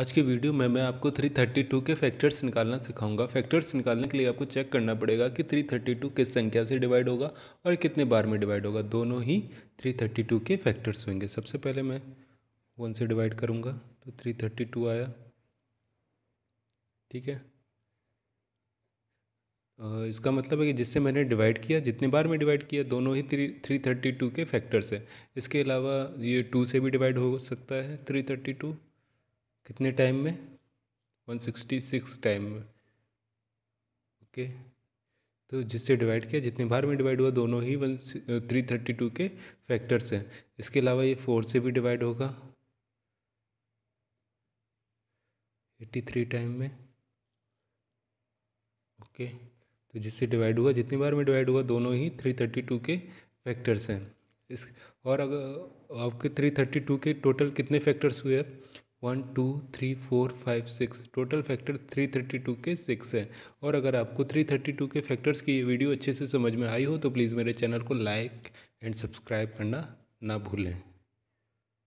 आज के वीडियो में मैं आपको 332 के फैक्टर्स निकालना सिखाऊंगा फैक्टर्स निकालने के लिए आपको चेक करना पड़ेगा कि 332 किस संख्या से डिवाइड होगा और कितने बार में डिवाइड होगा दोनों ही 332 के फैक्टर्स होंगे सबसे पहले मैं वन से डिवाइड करूंगा तो 332 आया ठीक है इसका मतलब है कि जिससे मैंने डिवाइड किया जितने बार में डिवाइड किया दोनों ही थ्री थ्री थर्टी टू के फैक्टर्स हैं इसके अलावा ये टू से भी डिवाइड हो सकता है थ्री थर्टी टू कितने टाइम में 166 टाइम में ओके तो जिससे डिवाइड किया जितने बार में डिवाइड हुआ दोनों ही वन थ्री थर्टी टू के फैक्टर्स हैं इसके अलावा ये फोर से भी डिवाइड होगा एट्टी थ्री टाइम में ओके तो जिससे डिवाइड हुआ जितनी बार में डिवाइड हुआ दोनों ही थ्री थर्टी टू के फैक्टर्स हैं इस और अगर आपके थ्री थर्टी टू के टोटल कितने फैक्टर्स हुए हैं one two three four five six total factor three thirty two के सिक्स हैं और अगर आपको थ्री थर्टी टू के फैक्टर्स की ये वीडियो अच्छे से समझ में आई हो तो प्लीज़ मेरे चैनल को लाइक एंड सब्सक्राइब करना ना भूलें